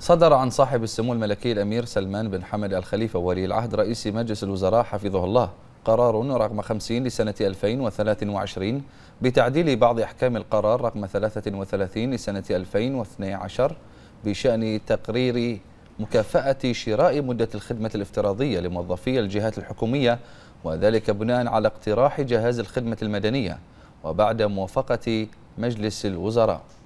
صدر عن صاحب السمو الملكي الأمير سلمان بن حمد الخليفة ولي العهد رئيس مجلس الوزراء حفظه الله قرار رقم 50 لسنة 2023 بتعديل بعض أحكام القرار رقم 33 لسنة 2012 بشأن تقرير مكافأة شراء مدة الخدمة الافتراضية لموظفي الجهات الحكومية وذلك بناء على اقتراح جهاز الخدمة المدنية وبعد موافقة مجلس الوزراء